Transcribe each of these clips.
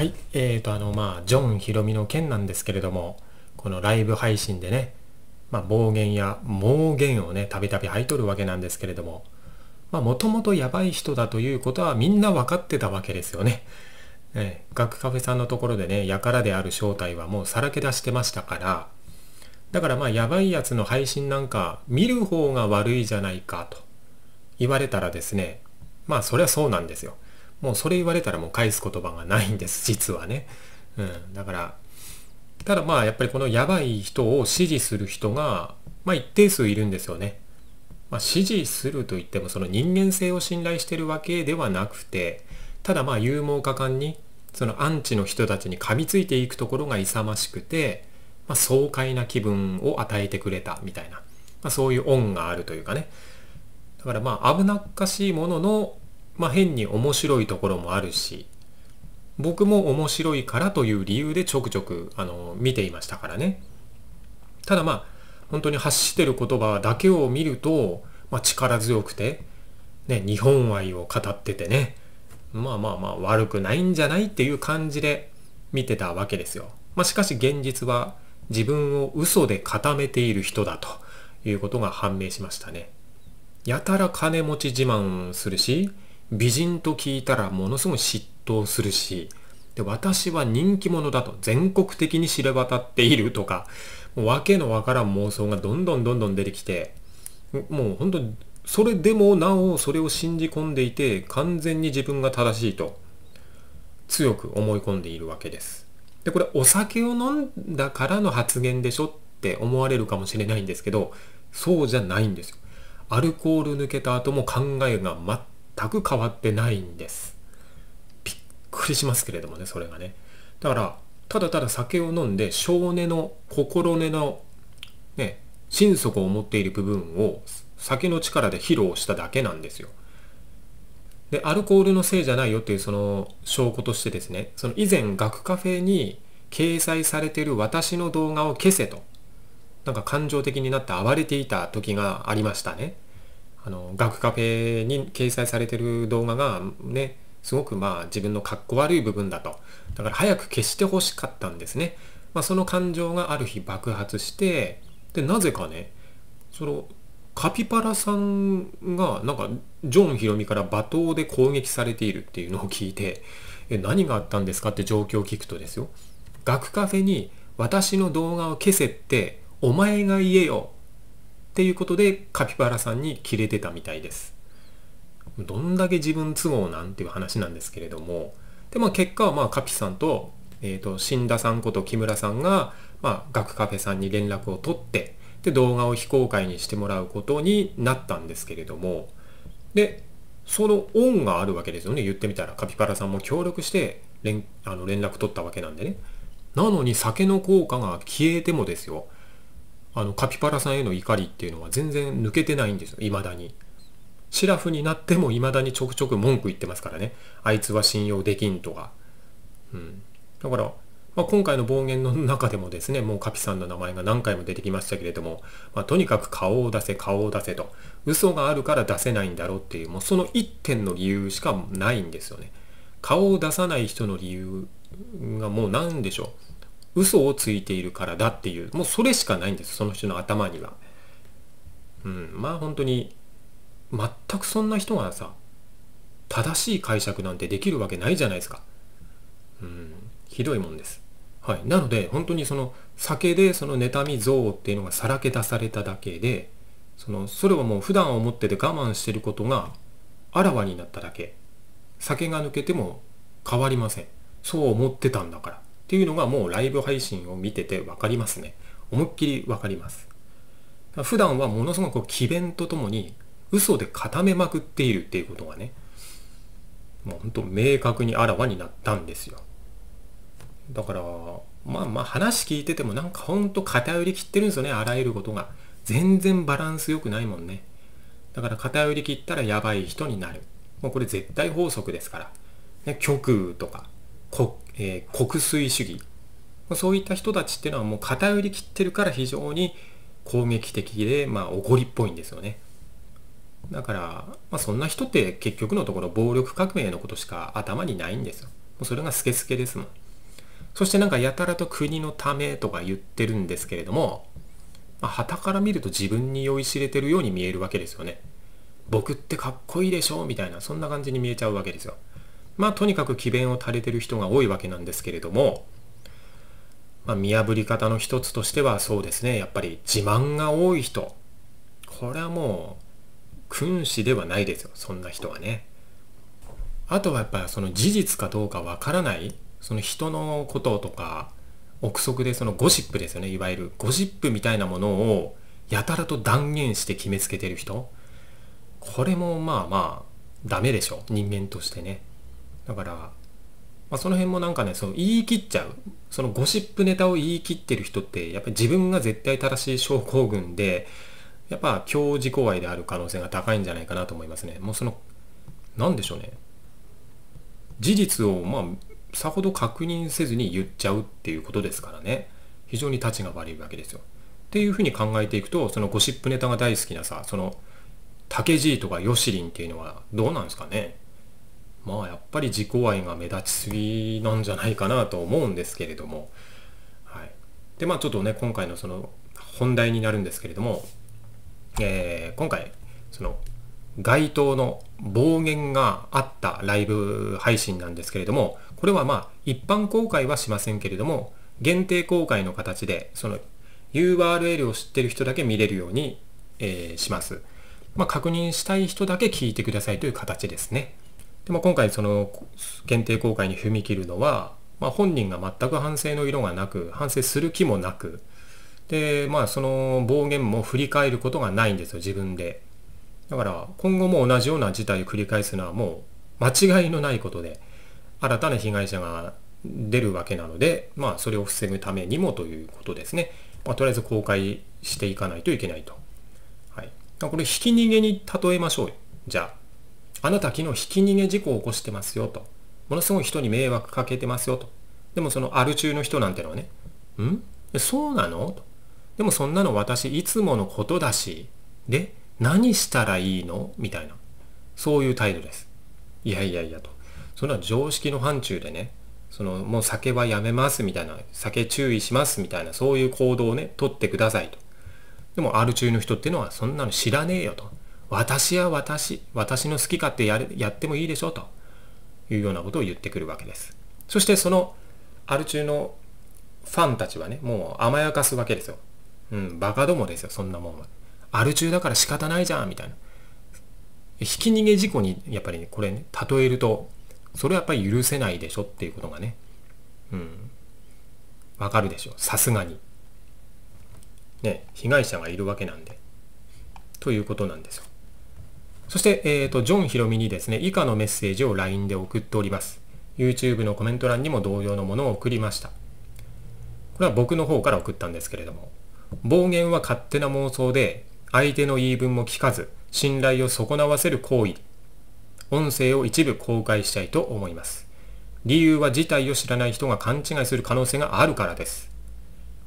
はい、えーとあのまあジョン・ヒロミの件なんですけれどもこのライブ配信でね、まあ、暴言や猛言をねたびたび吐いとるわけなんですけれどももともとやばい人だということはみんな分かってたわけですよね。ね学カフェさんのところでね輩である正体はもうさらけ出してましたからだからまあやばいやつの配信なんか見る方が悪いじゃないかと言われたらですねまあそりゃそうなんですよ。もうそれ言われたらもう返す言葉がないんです、実はね。うん。だから、ただまあやっぱりこのやばい人を支持する人が、まあ一定数いるんですよね。まあ支持するといってもその人間性を信頼してるわけではなくて、ただまあ勇猛果敢に、そのアンチの人たちに噛みついていくところが勇ましくて、まあ、爽快な気分を与えてくれたみたいな、まあ、そういう恩があるというかねだからまあ危なっかしいもののまあ、変に面白いところもあるし僕も面白いからという理由でちょくちょくあの見ていましたからねただまあ本当に発してる言葉だけを見ると、まあ、力強くて、ね、日本愛を語っててねまあまあまあ悪くないんじゃないっていう感じで見てたわけですよ、まあ、しかし現実は自分を嘘で固めている人だということが判明しましたねやたら金持ち自慢するし美人と聞いたらものすごい嫉妬するし、で私は人気者だと全国的に知れ渡っているとか、わけ訳のわからん妄想がどんどんどんどん出てきて、もう本当に、それでもなおそれを信じ込んでいて完全に自分が正しいと強く思い込んでいるわけです。で、これお酒を飲んだからの発言でしょって思われるかもしれないんですけど、そうじゃないんですよ。アルコール抜けた後も考えがく変わってないんです。びっくりしますけれどもね、それがね。だから、ただただ酒を飲んで、性根の、心根の、ね、心底を持っている部分を酒の力で披露しただけなんですよ。で、アルコールのせいじゃないよっていうその証拠としてですね、その以前、学カフェに掲載されてる私の動画を消せと、なんか感情的になって暴れていた時がありましたね。あの、学カフェに掲載されてる動画がね、すごくまあ自分のかっこ悪い部分だと。だから早く消してほしかったんですね。まあその感情がある日爆発して、で、なぜかね、その、カピパラさんがなんかジョン・ヒロミから罵倒で攻撃されているっていうのを聞いてえ何があったんですかって状況を聞くとですよ学カフェに私の動画を消せってお前が言えよっていうことでカピバラさんにキレてたみたいです。どんだけ自分都合なんていう話なんですけれども、で、まあ結果はまあカピさんと、えっ、ー、と、死んださんこと木村さんが、まあ、学カフェさんに連絡を取って、で、動画を非公開にしてもらうことになったんですけれども、で、その恩があるわけですよね、言ってみたら。カピバラさんも協力して連、あの連絡取ったわけなんでね。なのに酒の効果が消えてもですよ。あのカピバラさんへの怒りっていうのは全然抜けてないんですよ未だにシラフになっても未だにちょくちょく文句言ってますからねあいつは信用できんとか、うん、だから、まあ、今回の暴言の中でもですねもうカピさんの名前が何回も出てきましたけれども、まあ、とにかく顔を出せ顔を出せと嘘があるから出せないんだろうっていうもうその一点の理由しかないんですよね顔を出さない人の理由がもう何でしょう嘘をついているからだっていう、もうそれしかないんです、その人の頭には。うん、まあ本当に、全くそんな人がさ、正しい解釈なんてできるわけないじゃないですか。うん、ひどいもんです。はい。なので、本当にその酒でその妬み憎悪っていうのがさらけ出されただけで、その、それはもう普段思ってて我慢してることがあらわになっただけ。酒が抜けても変わりません。そう思ってたんだから。っていうのがもうライブ配信を見てて分かりますね。思いっきり分かります。普段はものすごく詭弁とともに嘘で固めまくっているっていうことがね、もう本当明確にあらわになったんですよ。だから、まあまあ話聞いててもなんかほんと偏りきってるんですよね、あらゆることが。全然バランス良くないもんね。だから偏りきったらやばい人になる。もうこれ絶対法則ですから。ね、極とか、国,、えー、国粋主義そういった人たちっていうのはもう偏りきってるから非常に攻撃的で、まあ、怒りっぽいんですよね。だから、まあ、そんな人って結局のところ暴力革命のことしか頭にないんですよ。もうそれがスケスケですもん。そしてなんかやたらと国のためとか言ってるんですけれども、まあ、から見ると自分に酔いしれてるように見えるわけですよね。僕ってかっこいいでしょみたいな、そんな感じに見えちゃうわけですよ。まあとにかく詭弁を垂れてる人が多いわけなんですけれども、まあ、見破り方の一つとしてはそうですねやっぱり自慢が多い人これはもう君子ではないですよそんな人はねあとはやっぱりその事実かどうかわからないその人のこととか憶測でそのゴシップですよねいわゆるゴシップみたいなものをやたらと断言して決めつけてる人これもまあまあダメでしょ人間としてねだから、まあ、その辺もなんかね、その言い切っちゃう。そのゴシップネタを言い切ってる人って、やっぱり自分が絶対正しい症候群で、やっぱ強自己愛である可能性が高いんじゃないかなと思いますね。もうその、なんでしょうね。事実を、まあ、さほど確認せずに言っちゃうっていうことですからね。非常に立ちが悪いわけですよ。っていうふうに考えていくと、そのゴシップネタが大好きなさ、その、竹爺とかヨシリンっていうのはどうなんですかねまあやっぱり自己愛が目立ちすぎなんじゃないかなと思うんですけれども、はい、でまあちょっとね今回のその本題になるんですけれども、えー、今回その街頭の暴言があったライブ配信なんですけれどもこれはまあ一般公開はしませんけれども限定公開の形でその URL を知ってる人だけ見れるように、えー、します。まあ、確認したい人だけ聞いてくださいという形ですね。でまあ、今回その限定公開に踏み切るのは、まあ、本人が全く反省の色がなく反省する気もなくでまあその暴言も振り返ることがないんですよ自分でだから今後も同じような事態を繰り返すのはもう間違いのないことで新たな被害者が出るわけなのでまあそれを防ぐためにもということですね、まあ、とりあえず公開していかないといけないと、はい、これひき逃げに例えましょうじゃああなた昨日ひき逃げ事故を起こしてますよと。ものすごい人に迷惑かけてますよと。でもそのアル中の人なんてのはね、んそうなのと。でもそんなの私いつものことだし、で、何したらいいのみたいな。そういう態度です。いやいやいやと。そんな常識の範疇でね、そのもう酒はやめますみたいな、酒注意しますみたいな、そういう行動をね、取ってくださいと。でもル中の人っていうのはそんなの知らねえよと。私は私、私の好き勝手ややってもいいでしょというようなことを言ってくるわけです。そしてそのアル中のファンたちはね、もう甘やかすわけですよ。うん、バカどもですよ、そんなもんは。アル中だから仕方ないじゃん、みたいな。ひき逃げ事故に、やっぱりね、これね、例えると、それはやっぱり許せないでしょっていうことがね、うん、わかるでしょ、さすがに。ね、被害者がいるわけなんで。ということなんですよ。そして、えっ、ー、と、ジョンヒロミにですね、以下のメッセージを LINE で送っております。YouTube のコメント欄にも同様のものを送りました。これは僕の方から送ったんですけれども、暴言は勝手な妄想で、相手の言い分も聞かず、信頼を損なわせる行為。音声を一部公開したいと思います。理由は事態を知らない人が勘違いする可能性があるからです。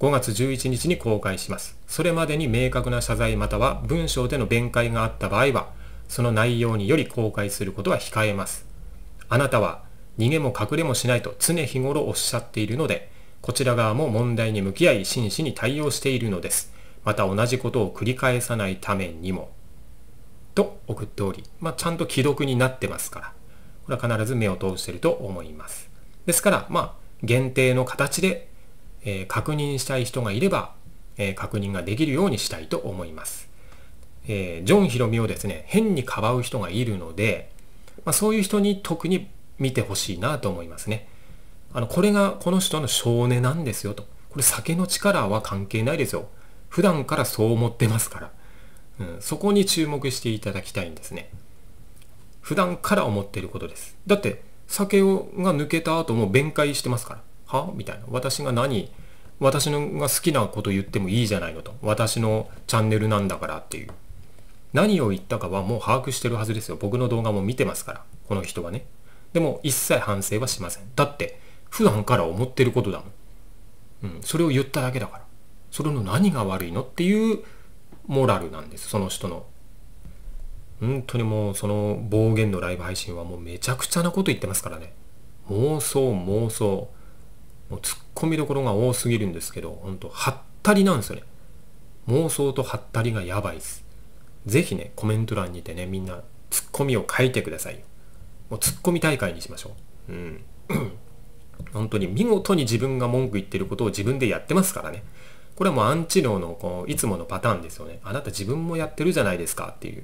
5月11日に公開します。それまでに明確な謝罪または文章での弁解があった場合は、その内容により公開することは控えます。あなたは逃げも隠れもしないと常日頃おっしゃっているので、こちら側も問題に向き合い真摯に対応しているのです。また同じことを繰り返さないためにも。と送っており、まあ、ちゃんと既読になってますから、これは必ず目を通していると思います。ですから、まあ、限定の形で、えー、確認したい人がいれば、えー、確認ができるようにしたいと思います。えー、ジョン・ヒロミをですね、変にかばう人がいるので、まあ、そういう人に特に見てほしいなと思いますね。あの、これがこの人の性根なんですよと。これ酒の力は関係ないですよ。普段からそう思ってますから。うん、そこに注目していただきたいんですね。普段から思ってることです。だって、酒をが抜けた後も弁解してますから。はみたいな。私が何私のが好きなこと言ってもいいじゃないのと。私のチャンネルなんだからっていう。何を言ったかはもう把握してるはずですよ。僕の動画も見てますから、この人はね。でも一切反省はしません。だって、普段から思ってることだもん。うん、それを言っただけだから。それの何が悪いのっていうモラルなんです、その人の。本当にもうその暴言のライブ配信はもうめちゃくちゃなこと言ってますからね。妄想妄想。もうツッコミどころが多すぎるんですけど、ほんと、はったりなんですよね。妄想とはったりがやばいです。ぜひね、コメント欄にてね、みんなツッコミを書いてくださいもうツッコミ大会にしましょう。うん。本当に見事に自分が文句言ってることを自分でやってますからね。これはもうアンチ脳のこういつものパターンですよね。あなた自分もやってるじゃないですかっていう。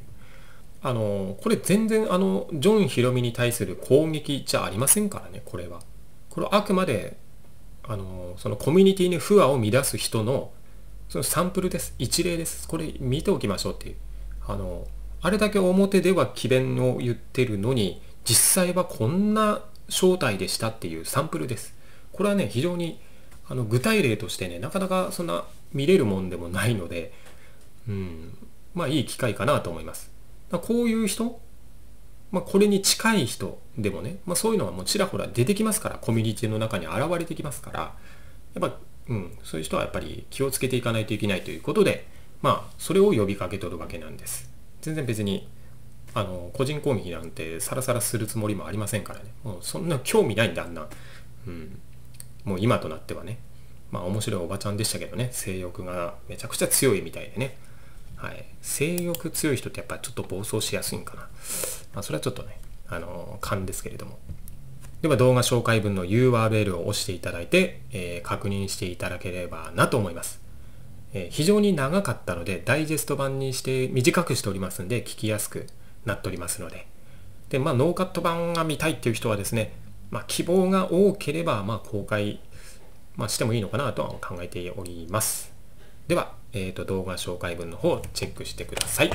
あの、これ全然あの、ジョン・ヒロミに対する攻撃じゃありませんからね、これは。これはあくまで、あの、そのコミュニティに不和を乱す人の、そのサンプルです。一例です。これ見ておきましょうっていう。あのあれだけ表では詭弁を言ってるのに実際はこんな正体でしたっていうサンプルです。これはね非常にあの具体例としてねなかなかそんな見れるもんでもないので、うん、まあいい機会かなと思います。こういう人、まあ、これに近い人でもね、まあ、そういうのはもうちらほら出てきますからコミュニティの中に現れてきますからやっぱ、うん、そういう人はやっぱり気をつけていかないといけないということでまあ、それを呼びかけとるわけなんです。全然別にあの個人攻撃なんてさらさらするつもりもありませんからねもうそんな興味ないんだあんな、うん、もう今となってはねまあ面白いおばちゃんでしたけどね性欲がめちゃくちゃ強いみたいでね、はい、性欲強い人ってやっぱちょっと暴走しやすいんかな、まあ、それはちょっとねあの勘ですけれどもでは動画紹介文の URL を押していただいて、えー、確認していただければなと思いますえ非常に長かったのでダイジェスト版にして短くしておりますんで聞きやすくなっておりますのでで、まあ、ノーカット版が見たいっていう人はですね、まあ、希望が多ければ、まあ、公開、まあ、してもいいのかなとは考えておりますでは、えー、と動画紹介文の方チェックしてください